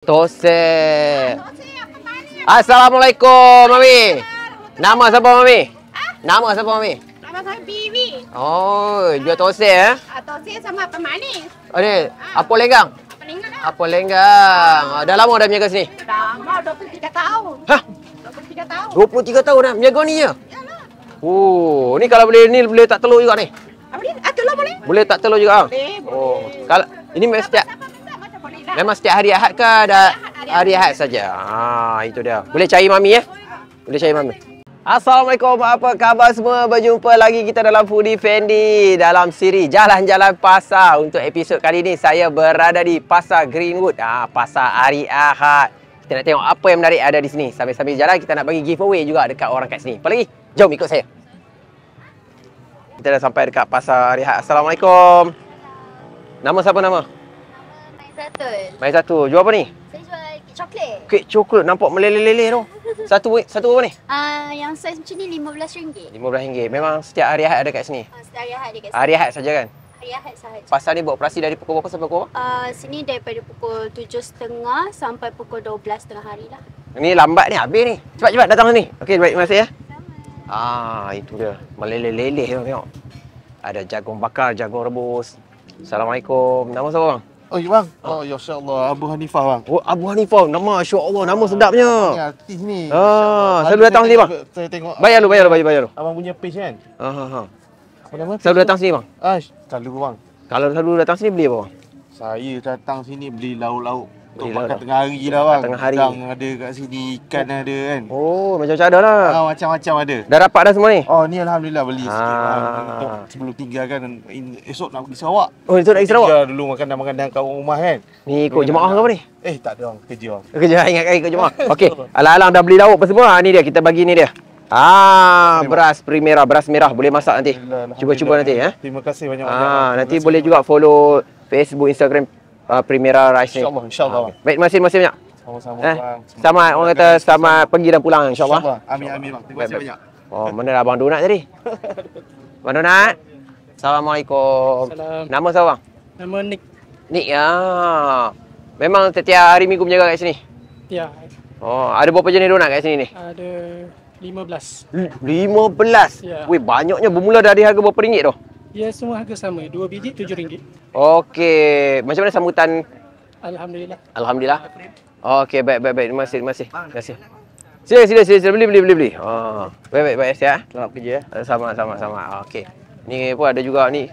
Tose. Ah, Assalamualaikum, Mami. Nama siapa, Mami? Ah? Nama siapa, Mami? Nama saya Bibi. Oh, ah. jual tose, eh? Tose sama apa manis. Oh, ni. Apa lenggang? Apa lenggang? Dah lama dah berniaga sini? Lama, 23 tahun. Hah? 23 tahun. 23 tahun dah berniaga ni, ya? Yalah. Oh, ni kalau boleh, ni boleh tak telur juga, ni? Apa ni? Telur boleh? Boleh tak telur juga, Boleh, boleh. Oh. Kalau, ini mesti tak... Memang setiap hari Ahad ke ada hari Ahad saja. Ha itu dia. Boleh cari mami eh. Boleh cari mami. Assalamualaikum apa khabar semua berjumpa lagi kita dalam Foodie Fendi dalam siri jalan-jalan pasar untuk episod kali ini saya berada di Pasar Greenwood ah ha, Pasar Hari Ahad kita nak tengok apa yang menarik ada di sini sambil-sambil jalan kita nak bagi giveaway juga dekat orang kat sini apa lagi jom ikut saya kita dah sampai dekat Pasar Hari Ahad Assalamualaikum nama siapa nama 100. Bayar satu. Jual apa ni? Saya jual kek coklat. Kek coklat nampak meleleh-leleh tu. Satu satu apa ni? Ah uh, yang saiz macam ni RM15. RM15. Memang setiap hari Ahad ada kat sini. Ah, setiap hari Ahad ada kat sini. Hari Ahad saja kan? Hari Ahad saja. Pasar ni buat operasi dari pukul berapa sampai pukul? Ah uh, sini daripada pukul 7.30 sampai pukul 12.30 hari lah. Ini lambat ni habis ni. Cepat-cepat datang sini. Okey, baik terima kasih ya. Ah itu dia. Meleleh-leleh tengok. Ada jagung bakar, jagung rebus. Assalamualaikum. Nama siapa bang? Oh, you bang. Oh, ya Allah, Abu Hanifah bang. Oh, Abu Hanifah. Nama masya-Allah, nama ah, sedapnya. Ni artis ni. Ha, ah, selalu datang sini bang. Saya tengok. Bayar lu, bayar lu, bayar, bayar lu. Abang punya page kan? Ha ha ha. Apa nama? Selalu datang sini bang. Ah, selalu bang. Kalau selalu datang sini beli apa Saya datang sini beli lauk-lauk Tok makan lah. tengah hari lah bang. Tengah hari. Udang ada kat sini, ikan oh. ada kan. Oh, macam-macam ada lah. Ha, macam-macam ada. Dah dapat dah semua ni? Oh, ni Alhamdulillah beli ha. sikit. Lah. sebelum tinggal kan, esok nak pergi Sarawak. Oh, esok nak pergi Sarawak? Tinggal dulu makan-makan kat rumah kan. Ni ikut jemaah ke apa ni? Eh, tak ada orang. Kerja orang. Kerja orang. Ingatkan ikut jemaah. Okey. Alang-alang dah beli lauk apa semua. Ah, ni dia, kita bagi ni dia. Ah, beras primera, beras merah boleh masak nanti. Cuba-cuba nanti ya. Eh. Terima kasih banyak ah, banyak. Ah, nanti boleh juga follow Facebook, Instagram uh, Primera Rice insya ni. InsyaAllah, insyaAllah. Ah, okay. Baik, terima kasih, banyak. Sama-sama, eh? bang. Sama, orang kata selamat, pergi dan pulang, insyaAllah. InsyaAllah, amin, insya amin, bang. Terima kasih banyak. Oh, mana lah Abang Donat tadi? Abang Donat? Assalamualaikum. Salam. Nama siapa, bang? Nama Nick. Nick, ya. Memang setiap hari minggu menjaga kat sini? Ya. Oh, ada berapa jenis donat kat sini ni? Ada lima 15. 15? Ya. Weh, banyaknya. Bermula dari harga berapa ringgit tu? Ya, semua harga sama. Dua biji tujuh ringgit. Okey. Macam mana sambutan? Alhamdulillah. Alhamdulillah. Okey, baik, baik, baik. Terima kasih, terima kasih. Terima kasih. Sila, sila, sila, sila. Beli, beli, beli, Oh. Baik, baik, baik, ya. Selamat kerja, ya. Sama, sama, sama. Okey. Ni pun ada juga ni.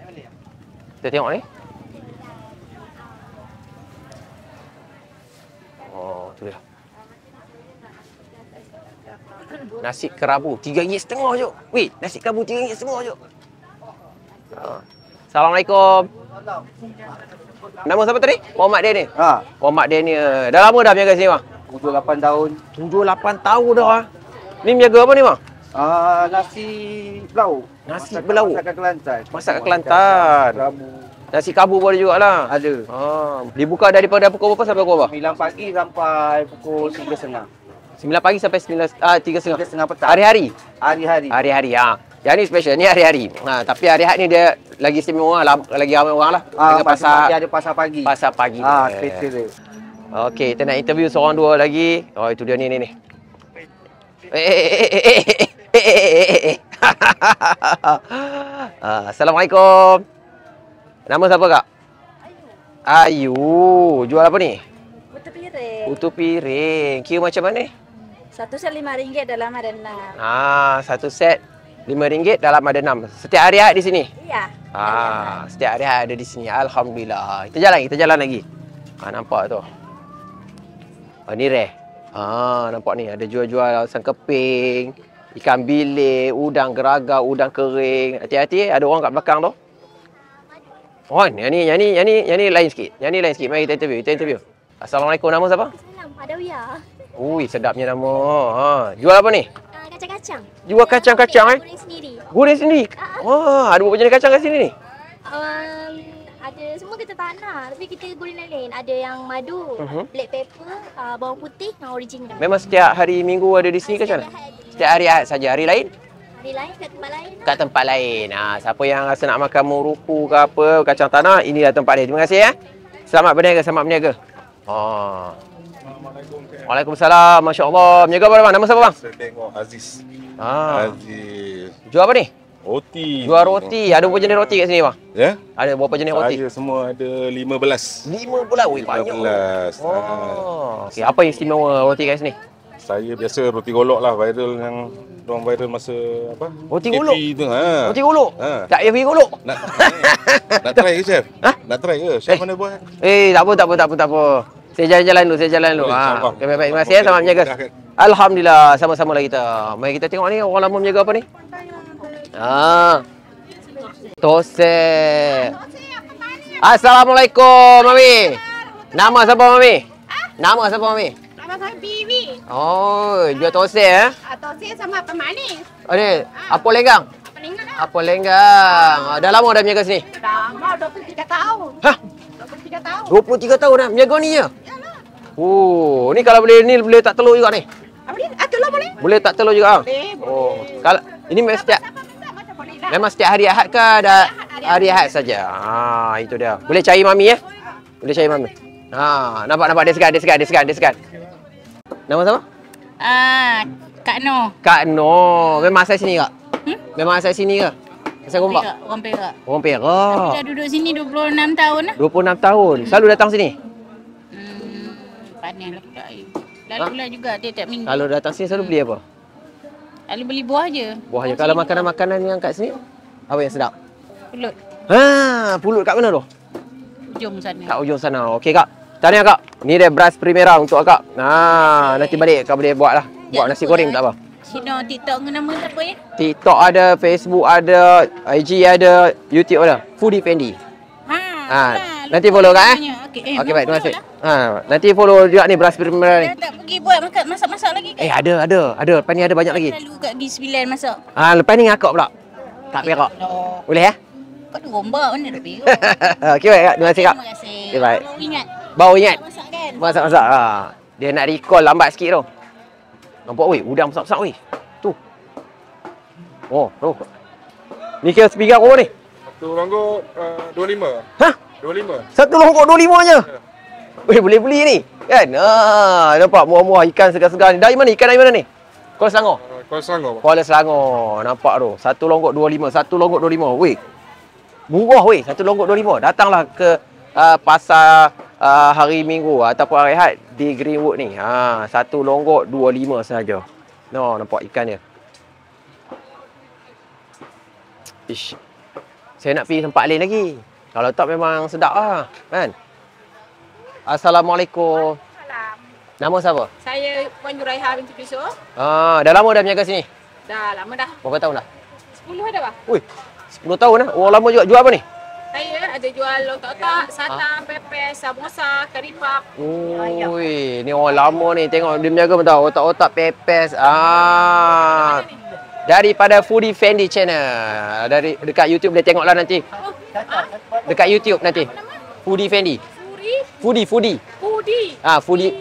Kita tengok ni. Oh, tu dia. Nasi kerabu. Tiga ringgit setengah je. Weh, nasi kerabu tiga ringgit setengah je. Assalamualaikum. Nama siapa tadi? Muhammad Daniel. Ha. Muhammad Daniel. Dah lama dah berniaga sini, bang? 78 tahun. 78 tahun dah. Ni berniaga apa ni, bang? Ah, nasi belau. Nasi masak belau. Masak Kelantan. Masak ke Kelantan. Nasi kabu pun ada jugalah. Ada. Ha. Ah. Dibuka daripada pukul berapa sampai pukul berapa? 9 pagi sampai pukul 3.30. 9 pagi sampai 9 ah 3.30. 3.30 petang. Hari-hari. Hari-hari. Hari-hari ah. Yang ni special ni hari-hari. Ha tapi hari hari ni dia lagi istimewa lah, lagi ramai orang lah. Ha, pasal, pasal pagi ada pasal pagi. Pasar pagi. Ha kereta dia. Okey, kita nak interview seorang dua lagi. Oh itu dia ni ni ni. Assalamualaikum. Nama siapa kak? Ayu. Ayu, jual apa ni? Utu piring. Utu piring. Kira macam mana? Satu set RM5 dalam ada enam. Ah, satu set RM5 dalam ada 6. Setiap hari ada di sini? Ya. Ah, setiap hari ada di sini. Alhamdulillah. Kita jalan, lagi. kita jalan lagi. Ah, nampak tu. Oh, ni rare. Ah, nampak ni. Ada jual-jual sang keping, ikan bilik, udang geraga, udang kering. Hati-hati, ada orang kat belakang tu. Oh, yang ni, yang ni, yang ni, yang ni, yang ni lain sikit. Yang ni lain sikit. Mari kita interview, kita interview. Assalamualaikum, nama siapa? Assalamualaikum, Adawiyah. Ui, sedapnya nama. Ha. Jual apa ni? kacang-kacang. Jual kacang-kacang eh? Goreng sendiri. Goreng sendiri? Uh-huh. Wah, ah. ah, ada berapa jenis kacang kat sini ni? Um, ada semua kita tak nak. Tapi kita guna lain. Ada yang madu, uh-huh. black pepper, uh, bawang putih yang original. Memang setiap hari minggu ada di sini uh, ke ah, Setiap hari ahad saja. Hari lain? Hari lain kat tempat lain. Lah. Kat tempat lain. Ha, siapa yang rasa nak makan muruku ke apa, kacang tanah, inilah tempat dia. Terima kasih ya. Eh. Selamat berniaga, selamat berniaga. Oh. Assalamualaikum. Waalaikumsalam. Masya-Allah. Menjaga bang? Nama siapa bang? Saya tengok Aziz. Ah. Aziz. Jual apa ni? Roti. Jual roti. Ada berapa jenis roti kat sini bang? Ya. Yeah? Ada berapa jenis roti? Saya semua ada 15. 15. Oh, banyak. 15. Oh. Okay. Apa yang istimewa roti kat sini? Saya biasa roti golok lah viral yang orang viral masa apa? Roti golok. Tu, ha. Roti golok. Ha. Tak payah pergi golok. Nak, eh? nak try ke chef? Ha? Nak try ke? Chef eh. mana buat? Eh, tak apa, tak apa, tak apa, tak apa. Saya jalan-jalan dulu, saya jalan dulu. Ha. Okey, baik. Terima kasih sama menjaga. Alhamdulillah, sama-sama lagi kita. Mari kita tengok ni orang lama menjaga apa ni. Ha. Ah. Tose. Assalamualaikum, Mami. Nama siapa, Mami? Nama siapa, Mami? Nama saya Bibi. Oh, jual tose eh? Ah, tose sama apa manis? Oh, Apa lenggang? Apa lenggang? Apa Dah lama dah menjaga sini? Lama, 23 tahun. Hah? 23 tahun. 23 tahun dah menjaga ni ya? Oh, ni kalau boleh ni boleh tak telur juga ni. Apa ni? Ah, telur boleh. Boleh tak telur juga. Boleh. Oh, kalau ini mesti setiap Memang setiap hari Ahad ke ada hari Ahad saja. Ha, itu dia. Boleh cari mami ya? Boleh cari mami. Ha, nampak nampak dia segar, dia segar, dia segar, dia segar. Nama siapa? Ah, Kak No. Kak No. Memang asal sini ke? Hmm? Memang asal sini ke? Saya Gombak. Orang Perak. Orang Perak. Tapi dah duduk sini 26 tahun lah. 26 tahun. Selalu datang sini? makanan lah budak ayah. Lalu ha? lah juga tiap-tiap minggu. Kalau datang sini selalu beli apa? Lalu beli buah je. Buah je. Kalau makanan-makanan yang kat sini, apa yang sedap? Pulut. Ha, pulut kat mana tu? Ujung sana. Kat ujung sana. Okey kak. Tahniah kak. Ni dia beras primera untuk kak. Ha, okay. Eh. nanti balik kak boleh buat lah. Buat nasi goreng tak apa. Cina TikTok dengan nama siapa ya? TikTok ada, Facebook ada, IG ada, YouTube ada. Foodie Pendy. Ha, ha, nanti follow kan? eh. Okey, eh, okey baik, terima kasih. Ha, nanti follow juga ni beras primer ni. Tak pergi buat makan masak-masak lagi kan? Eh, ada, ada. Ada, lepas ni ada banyak lagi. Lalu kat G9 masak. Ha, lepas ni ngakak pula. Tak eh, perak. Eh, Boleh eh? Kau tu gombak mana dah perak. okey baik kak, terima kasih kak. Terima kasih. Okay, baik. Bau ingat. Bau ingat. Masak-masak. Ha. Dia nak recall lambat sikit tu. Nampak weh, udang besar-besar weh. Tu. Oh, tu. Ni kira sepigang kau ni. Satu longgok uh, dua uh, lima. Hah? Dua lima. Satu longgok dua lima aja. Ya. Weh, boleh beli ni. Kan? Ha, ah, nampak muah-muah ikan segar-segar ni. Dari mana ikan dari mana ni? Kuala Selangor. Uh, Kuala Selangor. Pak. Kuala Selangor. Nampak tu. Satu longgok dua lima. Satu longgok dua lima. Weh. Murah weh. Satu longgok dua lima. Datanglah ke uh, pasar uh, hari minggu ataupun hari hat di Greenwood ni. Ha, satu longgok dua lima sahaja. No, nampak ikan dia. Ish, saya nak pergi tempat lain lagi. Kalau tak memang sedap lah. Kan? Assalamualaikum. Nama siapa? Saya Puan Juraiha binti Piso. Ah, dah lama dah berniaga sini? Dah lama dah. Berapa tahun dah? 10 ada bah. Ui, 10 tahun dah? Orang oh, lama juga. Jual apa ni? Saya ada jual lotak-otak, satam, ha? Ah. pepes, samosa, keripap. Ui, ni orang lama ni. Tengok dia berniaga pun tahu. Otak-otak, pepes. Ah daripada Foodie Fendi channel dari dekat YouTube boleh tengoklah nanti dekat YouTube nanti Foodie Fendi Foodie Foodie Foodie ah Foodie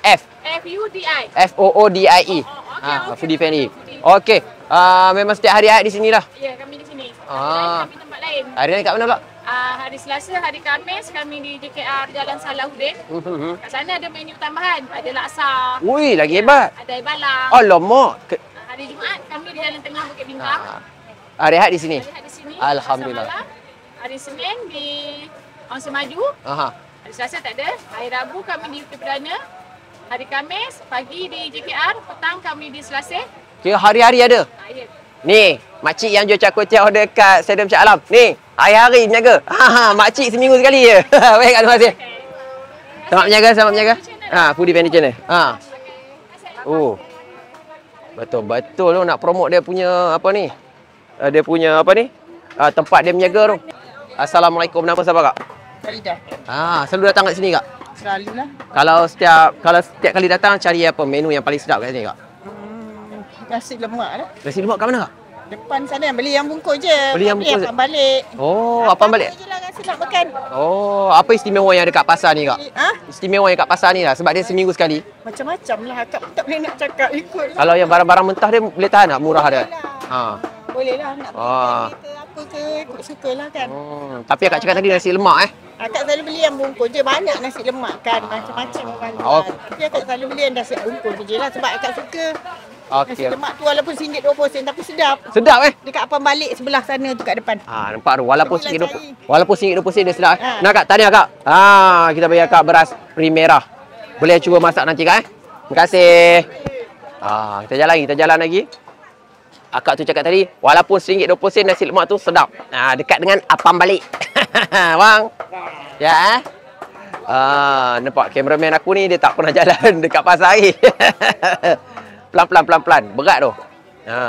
F F U D I F O O D I E oh, oh, oh, ah Foodie Fendi okey ah memang setiap hari Ahad di sinilah ya kami di sini ah kami tempat lain hari ni kat mana pak? Uh, ah, hari Selasa, hari Khamis kami di JKR Jalan Salahuddin. Uh-huh. Kat sana ada menu tambahan, ada laksa. Ui, lagi hebat. Ada ebalang. Alamak, jalan tengah Bukit Bintang. Ah. Ah, rehat di sini. Rehat di sini. Alhamdulillah. Hari Senin di Orang Semaju. Aha. Hari Selasa tak ada. Hari Rabu kami di Bukit Perdana. Hari Kamis pagi di JKR, petang kami di Selasih. Okay, hari-hari ada. Ha, Ni, makcik yang jual cakwe tiap order kat Stadium Cik Alam. Ni, hari-hari berniaga. Ha, ha, makcik seminggu sekali je. Baik, terima kasih. Selamat berniaga, selamat berniaga. Ha, ah, Foodie Vendor Channel. Ha. Oh. Betul betul lo nak promote dia punya apa ni? Uh, dia punya apa ni? Uh, tempat dia berniaga tu. Assalamualaikum nama siapa kak? Farida. Ah, selalu datang kat sini kak? Selalu lah. Kalau setiap kalau setiap kali datang cari apa menu yang paling sedap kat sini kak? Hmm, nasi lemak lah. Nasi lemak kat mana kak? Depan sana yang beli yang bungkus je. Beli yang bungkus. balik? Oh, apa balik? Je lah rasa makan. Oh, apa istimewa yang ada kat pasar ni kak? Ha? Istimewa yang kat pasar ni lah sebab dia seminggu sekali. Macam-macam lah kak. Tak boleh nak cakap ikut. Lah. Kalau yang barang-barang mentah dia boleh tahan tak murah boleh Lah. Ha. Boleh lah nak ah. Ha. ke apa ke ikut suka lah kan. Hmm. Tapi kak cakap tadi nasi lemak eh. Ah, akak selalu beli yang bungkus je. Banyak nasi lemak kan. Macam-macam orang. Ah, oh. Tapi akak selalu beli yang nasi bungkus je lah. Sebab akak suka Okay. Nasi lemak tu walaupun RM1.20 tapi sedap. Sedap eh? Dekat apa balik sebelah sana tu kat depan. Ah ha, nampak tu walaupun RM1.20 walaupun RM1.20 du- dia sedap. Ha. Nak kak tanya kak. Ha kita bagi kak beras primera. Boleh cuba masak nanti kak eh. Terima kasih. Ah ha, kita jalan lagi, kita jalan lagi. Akak tu cakap tadi, walaupun RM1.20 nasi lemak tu sedap. Ha, dekat dengan apa balik. Wang. Ya eh. Ah, nampak kameraman aku ni dia tak pernah jalan dekat pasar air. pelan-pelan pelan-pelan. Berat tu. Ha.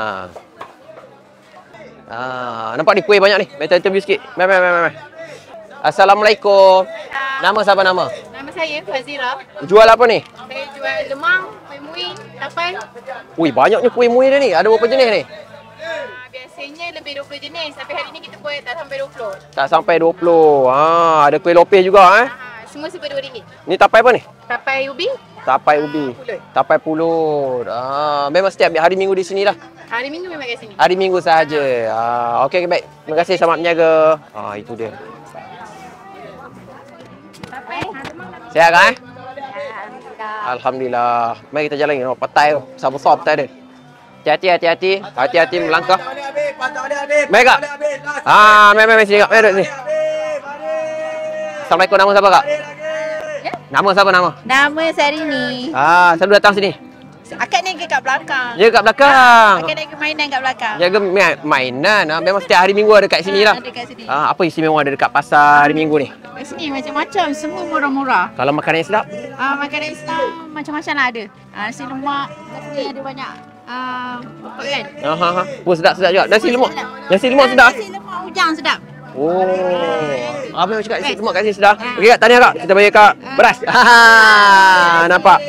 Ha, nampak ni kuih banyak ni. Mari interview sikit. Mai mai mai Assalamualaikum. Nama siapa nama? Nama saya Fazira. Jual apa ni? Saya jual lemang, kuih muih, tapai. Ui, banyaknya kuih mui dia ni. Ada berapa jenis ni? Ha, lebih 20 jenis tapi hari ni kita buat tak sampai 20. Tak sampai 20. Ha, ha ada kuih lopih juga eh. Ha, semua sebab RM2. Ni tapai apa ni? Tapai ubi. Tapai ah, Ubi. Uh, Tapai Pulut. Ah, memang setiap hari Minggu di sini lah. Hari Minggu memang kat sini. Hari Minggu sahaja. Ah, ah okey baik. Terima kasih okay. selamat menjaga. Ah, itu dia. Tapai. Ah, Sehat kan? Eh? Alhamdulillah. Mari kita jalan ni. Petai tu. Sabu-sabu petai dia. Hati-hati, hati-hati. Hati-hati melangkah. Mari kak. Haa, mari, mari sini kak. Mari duduk sini. Assalamualaikum, nama siapa kak? Mari, Nama siapa nama? Nama Sarini. Ah, selalu datang sini. Akak ni ke kat belakang? Ya, kat belakang. Akak nak mainan kat belakang. Jaga ya main mainan. Ah, memang setiap hari Minggu ada dekat sini ah, lah. Ada dekat sini. Ah, apa memang ada dekat pasar hari ah, Minggu ni? Kat sini macam-macam semua murah-murah. Kalau makanan sedap? Ah, makanan sedap macam-macam lah ada. Ah, nasi lemak kat ada banyak. Ah, apa kan? Ha ha ha. Pun sedap-sedap juga. Nasi lemak. Nasi lemak sedap. Nasi lemak hujan sedap. Oh. Apa yang cakap? Best. Terima kasih sudah. Ha. Ah. Okey kak, tanya kak. Kita bagi kak ah. beras. Ha. Nampak.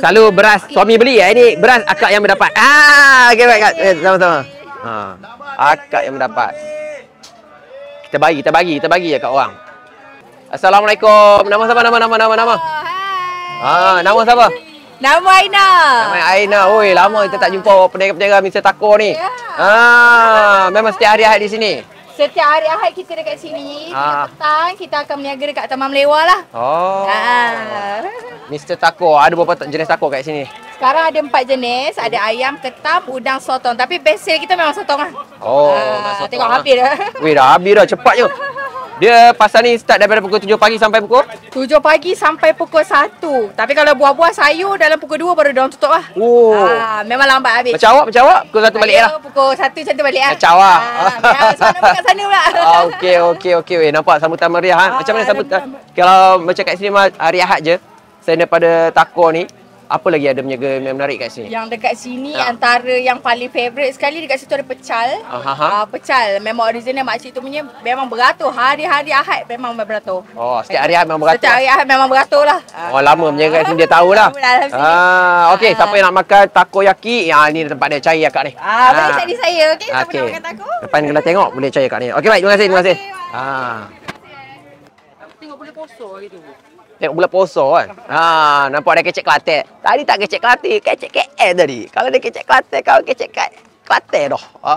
Selalu beras suami beli ya. Ini beras akak yang mendapat. Ha. Okey baik kak. Eh, sama-sama. Ha. Akak yang mendapat. Kita bagi, kita bagi, kita bagi ya kat orang. Assalamualaikum. Nama siapa? Nama nama nama nama. Ha, ah, nama siapa? Nama Aina. Nama Aina. Oi, lama kita tak jumpa peniaga-peniaga lah, Mr. Tako ni. Ha, ah, memang setiap hari ada di sini. Setiap hari ahad kita dekat sini, ah. petang kita akan meniaga dekat Taman Melewa lah. Oh. Ah. Mr. Taco, ada berapa jenis tako kat sini? Sekarang ada empat jenis. Ada ayam, ketam, udang, sotong. Tapi best kita memang sotong lah. Oh, ah, sotong Tengok lah. habis dah. Weh, dah habis dah. Cepat je. Dia pasar ni start daripada pukul 7 pagi sampai pukul? 7 pagi sampai pukul 1. Tapi kalau buah-buah sayur dalam pukul 2 baru diorang tutup lah. Oh. Ha, memang lambat habis. Macam awak, macam awak? Pukul 1 balik lah. Pukul 1 macam tu balik lah. Macam awak. Ha, sana pukul sana pula. Ah, okey, okey, okey. Okay. Nampak sambutan meriah. Ha? Macam mana ah, sambutan? Kalau macam kat sini hari Ahad je, saya daripada takor ni apa lagi ada punya yang menarik kat sini? Yang dekat sini ha. antara yang paling favorite sekali dekat situ ada pecal. Aha. Ah, uh, ha. ah, pecal. Memang original mak cik tu punya memang beratur. Hari-hari Ahad memang beratur. Oh, setiap hari Ahad memang beratur. Setiap hari Ahad memang beratur lah. Oh, lama punya kat sini dia tahu lah. Ah, okey, ha. siapa yang nak makan takoyaki? Ya, ah, ni tempat dia cari akak ni. Ah, ha. boleh cari saya. Okey, siapa okay. nak makan tako? Depan kena tengok boleh cari akak ni. Okey, baik. Terima kasih, terima kasih. Okay, ah. Tengok boleh kosong gitu tengok bulan puasa kan. Ha, nampak ada kecek Kelate. Tadi tak kecek Kelate, kecek KL tadi. Kalau dia kecek Kelate, kau kecek kat Kelate dah. Ha.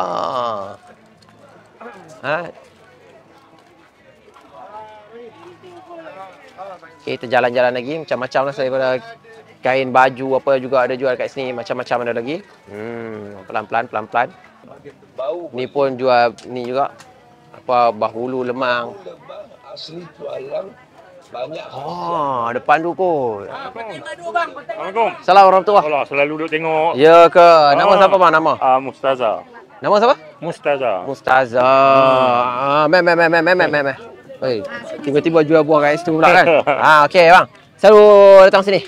Ha. Kita jalan-jalan lagi macam-macam lah daripada kain baju apa juga ada jual kat sini macam-macam ada lagi. Hmm, pelan-pelan pelan-pelan. ni pun jual ni juga apa bahulu lemang. Asli tu alam Oh, depan tu kot. Ah, Assalamualaikum. Salam orang tua. Allah selalu duduk tengok. Ya ke? Nama ah. siapa bang nama? Ah, Mustaza. Nama siapa? Mustaza. Mustaza. Hmm. Ah, mem mem mem mem mem mem. Hey. tiba-tiba jual buah guys, tu pula kan. ah, okey bang. Selalu datang sini.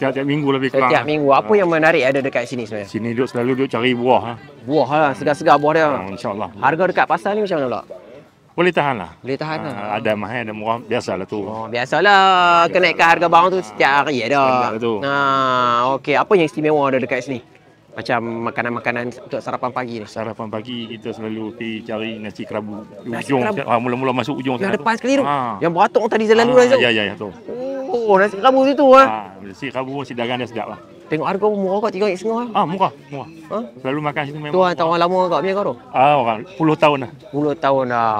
Tiap-tiap minggu lebih kurang. Tiap minggu. Apa ha. yang menarik ada dekat sini sebenarnya? Sini duduk selalu duduk cari buah. Ha. Buah lah. Segar-segar buah dia. Ha, InsyaAllah. Harga dekat pasar ni macam mana pula? Boleh tahan lah. Boleh tahan lah. Ha, ada mahal, ada murah. Biasalah tu. Oh, biasalah. Kenaikan harga barang tu setiap hari ya dah. Ha, okey. Apa yang istimewa ada dekat sini? Macam makanan-makanan untuk sarapan pagi ni. Sarapan pagi kita selalu pergi cari nasi kerabu. Nasi ujung. Kerabu. Ha, masuk ujung yang sana depan tu. Yang depan sekali tu. Ha. Yang beratuk tadi selalu ha, dulu. Lah, ya, ya, ya. Tu. Oh, nasi kerabu situ lah. Ha. Ha, nasi kerabu, si dagang dia sedap lah. Tengok harga pun murah kot, RM3.5 kan? Ah, murah, murah. Ha? Lalu makan situ memang. Tu orang tahun lama kat punya kau Ah, orang 10 tahun dah. 10 tahun dah.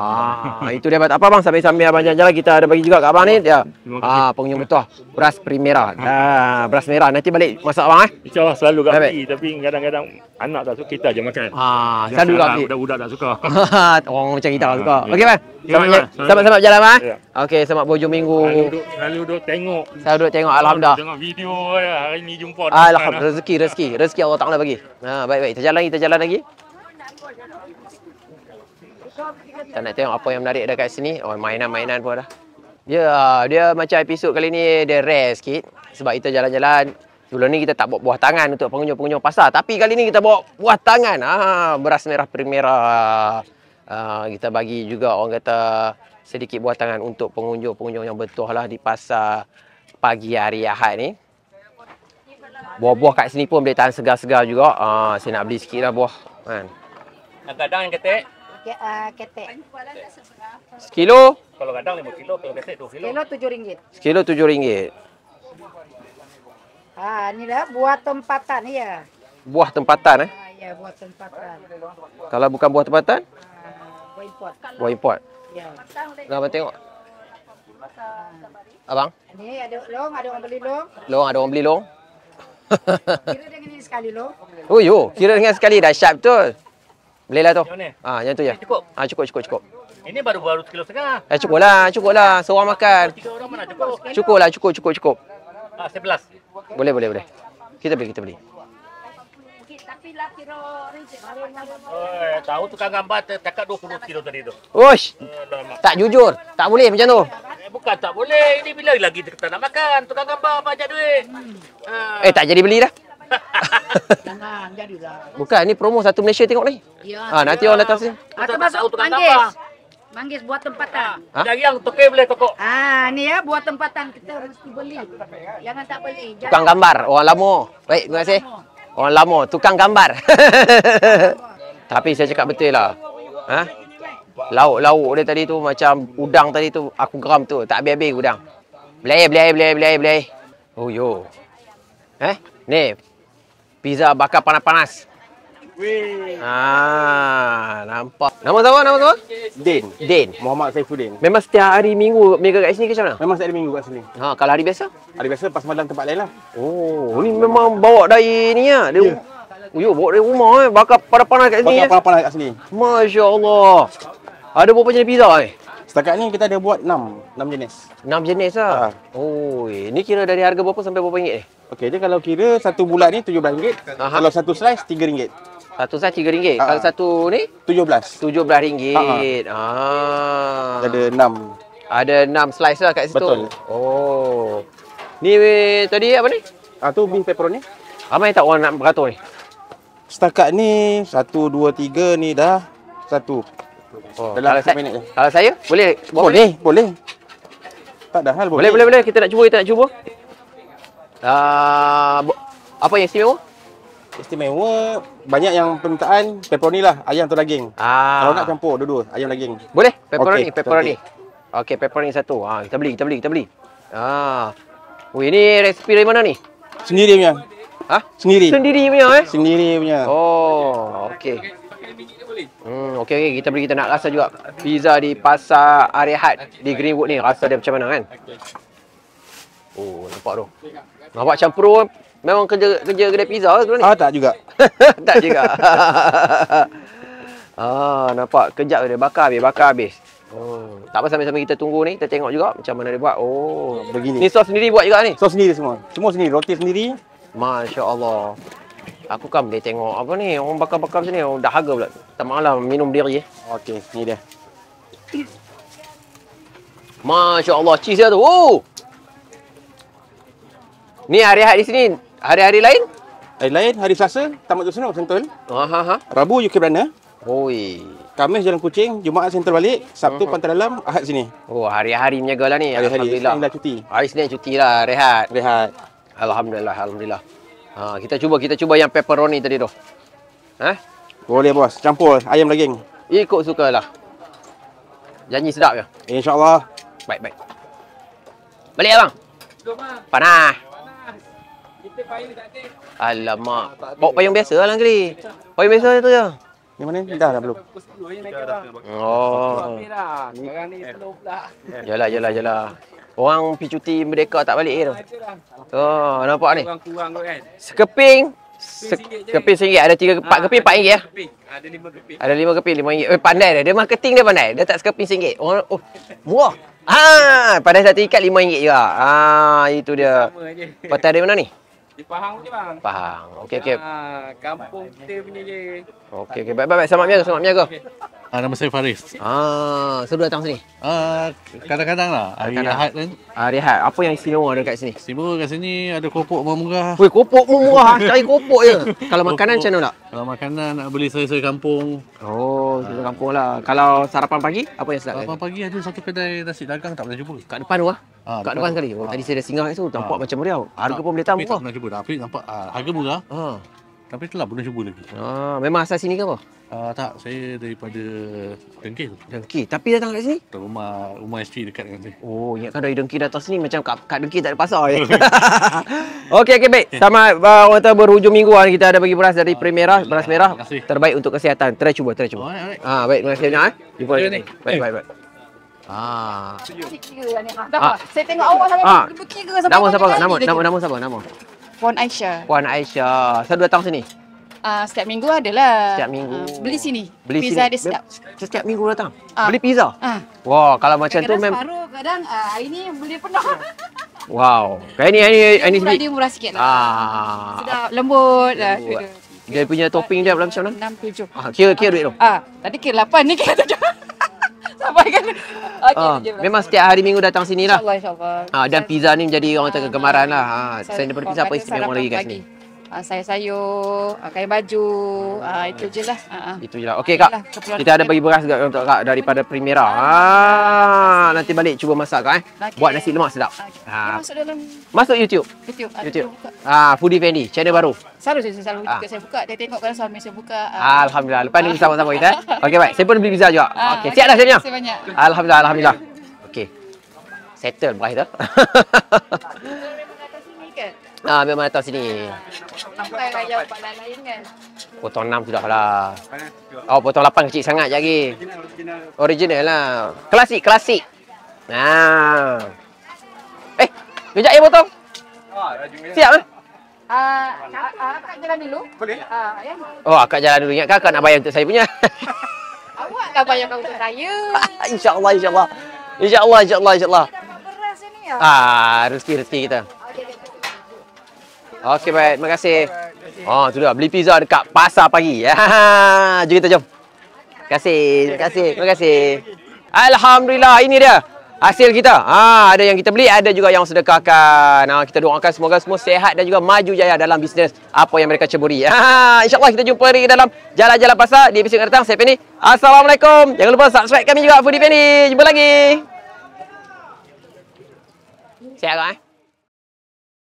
Ah, itu dia tak apa bang, sambil-sambil abang jalan-jalan kita ada bagi juga kat abang ni. Ya. Ah, pengunjung betul beras primera. Ha, ha beras merah nanti balik masak abang eh. Insya-Allah selalu gak tapi kadang-kadang anak tak suka kita je makan. Ha, Dia selalu gak lah, Budak-budak tak suka. Ha, orang macam kita ha, suka. Ya. Okey bang. Ya, selamat ya, selamat selamat jalan bang. Eh? Ya. Okey, selamat bujung minggu. Selalu duduk, selalu duduk tengok. Selalu duduk tengok alhamdulillah. Tengok video ya, hari ni jumpa. Alhamdulillah rezeki ha. rezeki rezeki Allah Taala bagi. Ha, baik-baik. Kita lagi, kita lagi. Tak nak tengok apa yang menarik dekat sini. Oh, mainan-mainan pun ada. Ya, yeah, dia macam episod kali ni dia rare sikit sebab kita jalan-jalan. dulu ni kita tak bawa buah tangan untuk pengunjung-pengunjung pasar. Tapi kali ni kita bawa buah tangan. Ha, beras merah primera. Ha, kita bagi juga orang kata sedikit buah tangan untuk pengunjung-pengunjung yang bertuah lah di pasar pagi hari Ahad ni. Buah-buah kat sini pun boleh tahan segar-segar juga. Ha, saya nak beli sikit lah buah. Kan. Kadang-kadang ketek. Ketek. Ketek. Sekilo? Kalau kadang lima kilo, kalau biasa dua kilo. Kilo tujuh ringgit. Sekilo tujuh ringgit. Ha, inilah buah tempatan ya. Buah tempatan eh? Ha, ya, buah tempatan. Kalau bukan buah tempatan? Ha, buah import. Buah import. Ya. Nak tengok. Abang? Ini ada long, ada orang beli long. Long ada orang beli long. kira dengan ini sekali long. Oh, yo, kira dengan sekali dah tu. betul. lah tu. Ah, ha, yang tu ya. Cukup. Ah, ha, cukup, cukup. cukup. Ini baru-baru sekilo setengah. Eh, cukup lah, cukup lah. Seorang makan. Tiga orang mana cukup? Lah cukup lah, cukup, cukup, cukup. Ah, sebelas. Boleh, boleh, boleh. Kita beli, kita beli. Tapi lah eh, kira orang Tahu tukang gambar tak 20 kilo tadi tu. Oish. Uh, tak jujur. Tak boleh macam tu. Eh, bukan tak boleh. Ini bila lagi kita nak makan. Tukang gambar aja duit. Uh. Eh, tak jadi beli dah. Jangan, jadilah. Bukan, ni promo satu Malaysia tengok ni. Ya. Ha, nanti ya. orang datang sini. Aku masuk panggil. Gambar. Manggis buat tempatan. Ah, ha? Dari yang tokek boleh tokok. Ah, ni ya buat tempatan kita mesti beli. Jangan tak beli. Jangan tukang gambar, orang lama. Baik, terima kasih. Orang lama, tukang gambar. Tapi saya cakap betul lah. Ha? Lauk-lauk dia tadi tu macam udang tadi tu aku geram tu. Tak habis-habis udang. Beli air, beli air, beli Oh, yo. Eh? Ni. Pizza bakar panas-panas. Weh. Ah, nampak. Nama siapa? Nama siapa? Din. Din. Muhammad Saifuddin. Memang setiap hari Minggu mereka kat sini ke macam mana? Memang setiap Minggu kat sini. Ha, kalau hari biasa? Hari biasa pas malam tempat lain lah. Oh, ni memang, bawa dari ni ah. Dia ya. yeah. Uyuh, bawa dari rumah eh. Bakar pada panas kat sini. Bakar pada eh. panas kat sini. Masya Allah. Ada berapa jenis pizza eh? Setakat ni kita ada buat 6. 6 jenis. 6 jenis lah? Ha. Oh, ni kira dari harga berapa sampai berapa ringgit eh? Okey, dia kalau kira satu bulat ni RM17. Kalau satu slice, RM3. Satu sah tiga ringgit. Uh, Kalau satu ni? Tujuh belas. Tujuh belas ringgit. Uh, uh. Ah. Ada enam. Ada enam slice lah kat situ. Betul. Oh. Ni tadi apa ni? Ah uh, tu beef pepperoni. Ramai tak orang nak beratur ni? Setakat ni, satu, dua, tiga ni dah. Satu. Oh, Dalam kalau, saya, kalau saya, boleh? Boleh, boleh. boleh. Tak ada hal boleh. Boleh, boleh, boleh. Kita nak cuba, kita nak cuba. Uh, apa yang istimewa? istimewa banyak yang permintaan pepperoni lah ayam tu daging. Ah. Kalau nak campur dua-dua ayam daging. Boleh pepperoni okay, pepperoni. Okey pepperoni satu. Ha kita beli kita beli kita beli. Ha. Ah. Oh ini resipi dari mana ni? Sendiri punya. Ha? Sendiri. Sendiri punya eh? Sendiri punya. Oh okey. Hmm, okey okey kita beli kita nak rasa juga pizza di pasar Arehat di Greenwood ni rasa dia macam mana kan? Okey. Oh nampak tu. Nampak campur Memang kerja kerja kedai pizza ke sebelum ni? Ah tak juga. tak juga. ah nampak kejap dia bakar habis, bakar habis. Oh, tak apa sambil-sambil kita tunggu ni, kita tengok juga macam mana dia buat. Oh, begini. Ni sos sendiri buat juga ni? Sos sendiri semua. Semua sendiri, roti sendiri. Masya-Allah. Aku kan boleh tengok apa ni, orang bakar-bakar sini, orang oh, dah harga pula. Tak malah minum diri eh. Okey, ni dia. Masya-Allah, cheese dia tu. Oh. Ni hari-hari di sini Hari-hari lain? Hari lain, hari Selasa, tamat tu senang, sentul. Rabu, UK Berana. Oi. Kamis, Jalan Kucing. Jumaat, sentul balik. Sabtu, oh, Pantai Dalam. Ahad sini. Oh, hari-hari menjaga lah ni. Hari-hari, Senin dah cuti. Hari Senin cuti lah, rehat. Rehat. Alhamdulillah, Alhamdulillah. Ha, kita cuba, kita cuba yang pepperoni tadi tu. Ha? Boleh, bos. Campur, ayam daging. Ikut suka lah. Janji sedap ke? InsyaAllah. Baik, baik. Balik, abang. Panah. Alamak. Bawa payung biasa lah Langkri. Payung biasa tu je. Ni mana? Dah dah belum. Oh. Sekarang ni slow pula. Yalah, yalah, yalah. Orang pergi cuti merdeka tak balik tu. Oh, nampak ni? Orang kurang tu kan. Sekeping. Keping RM1. Ada 3, 4 keping RM4 ya? Ada 5 keping. Ada 5 keping RM5. Eh, pandai dia. Dia marketing dia pandai. Dia tak sekeping RM1. oh, murah. Ah, pandai satu ikat RM5 juga. Ah, itu dia. Patah ada mana ni? Di Pahang ni bang. Pahang. Okey okey. Ha, kampung kita punya je. Okey okey. Bye bye. Selamat miaga, selamat miaga. Ah, nama saya Faris. Ah, selalu datang sini. Ah, kadang-kadang lah. Hari kadang. Ahad kan. Hari Ahad. Apa yang istimewa ada kat sini? Istimewa kat sini ada kopok murah. Weh, kopok murah. Cari kopok je. Kalau makanan macam mana nak? Kalau makanan nak beli sayur-sayur kampung. Oh ha. kampung lah. Kalau sarapan pagi, apa yang sedap? Sarapan kan? pagi ada satu kedai nasi dagang tak pernah cuba. Kat depan tu lah. Ha, kat depan, depan sekali. Ha. Tadi ah. saya dah singgah kat situ, nampak ha. macam meriau. Harga tak, pun boleh tahu. tak pernah cuba. Tapi nampak uh, harga murah. Ha. Tapi telah pernah cuba lagi. Ah, memang asal sini ke apa? Ah, tak, saya daripada Dengkil. Dengki. Tapi datang kat sini? Tak rumah rumah isteri dekat dengan sini. Oh, ingat kan dari Dengki datang sini macam kat, kat Dengki tak ada pasar ya. okey, okey, baik. Sama uh, orang kata berhujung minggu kan kita ada bagi beras dari uh, Primera, beras merah. Kasih. Terbaik untuk kesihatan. Try cuba, try cuba. Oh, Ah, baik, terima kasih banyak eh. Jumpa lagi. Baik, baik, baik. Ah. Saya tengok awak sampai ah. 3 sampai. Nama siapa? Nama nama Nama. nama, nama, nama, nama, nama. Puan Aisyah. Puan Aisyah. Selalu datang sini? Uh, setiap minggu adalah. Setiap minggu. Uh, beli sini. Beli pizza sini. pizza sedap. Setiap minggu datang? Uh. Beli pizza? Uh. Wah, wow, kalau macam tu memang... Kadang-kadang kadang uh, hari ni beli penuh. Wow. Kayak ni, ini ini ini. Dia murah, dia murah sikit lah. Ah. Sedap, lembut. lembut. Lah. Dia punya topping dia berapa macam mana? 6, 7. Ah, kira, kira duit tu? Ah, tadi kira 8 ni kira 7. Sampai kan. Okay, uh, memang setiap hari minggu datang sini lah. InsyaAllah, insyaAllah. Uh, dan pizza ni menjadi orang kata kegemaran lah. Uh, selain pizza, apa istimewa lagi kat sini? Lagi uh, sayur-sayur, uh, kain baju, uh, itu je lah. Uh, itu je lah. Okey kak, kita ada bagi beras juga untuk kak daripada Primera. Ah, nanti balik cuba masak kak eh. Buat nasi lemak sedap. Ha. Masuk dalam. Masuk YouTube. YouTube. YouTube. Ah, Foodie Fendi, channel baru. Selalu saya selalu ah. saya buka. Dia tengok kalau suami saya buka. Uh. Alhamdulillah. Lepas ni sama-sama kita. Eh. Okey baik. Saya pun beli pizza juga. Ah, Okey, siap dah saya punya. Alhamdulillah, alhamdulillah. Okey. Settle beras tu. Ah, memang atas sini. Sampai raya pada lain kan? Potong 6 sudah lah. Oh, potong 8 kecil sangat jari. Original, lah. Klasik, klasik. Nah. Eh, kejap ya potong. Siap lah. Eh? Uh, akak jalan dulu. Boleh? Uh, ya. Oh, akak jalan dulu. Ingatkan akak nak bayar untuk saya punya. Awaklah bayar untuk saya. insya Allah, insya Allah. Insya Allah, insya Allah, insya Allah. Ya? Ah, rezeki rezeki kita. Okay, baik, terima kasih. Ha oh, tu dia beli pizza dekat pasar pagi. jom kita jom. Terima kasih, terima kasih, terima kasih. Alhamdulillah, ini dia hasil kita. Ha ada yang kita beli, ada juga yang sedekahkan. Ha kita doakan semoga semua sehat dan juga maju jaya dalam bisnes apa yang mereka ceburi. Ha insyaallah kita jumpa lagi dalam jalan-jalan pasar di episod datang. Saya Penny. Assalamualaikum. Jangan lupa subscribe kami juga Foodie Penny. Jumpa lagi. Saya. kan? Eh?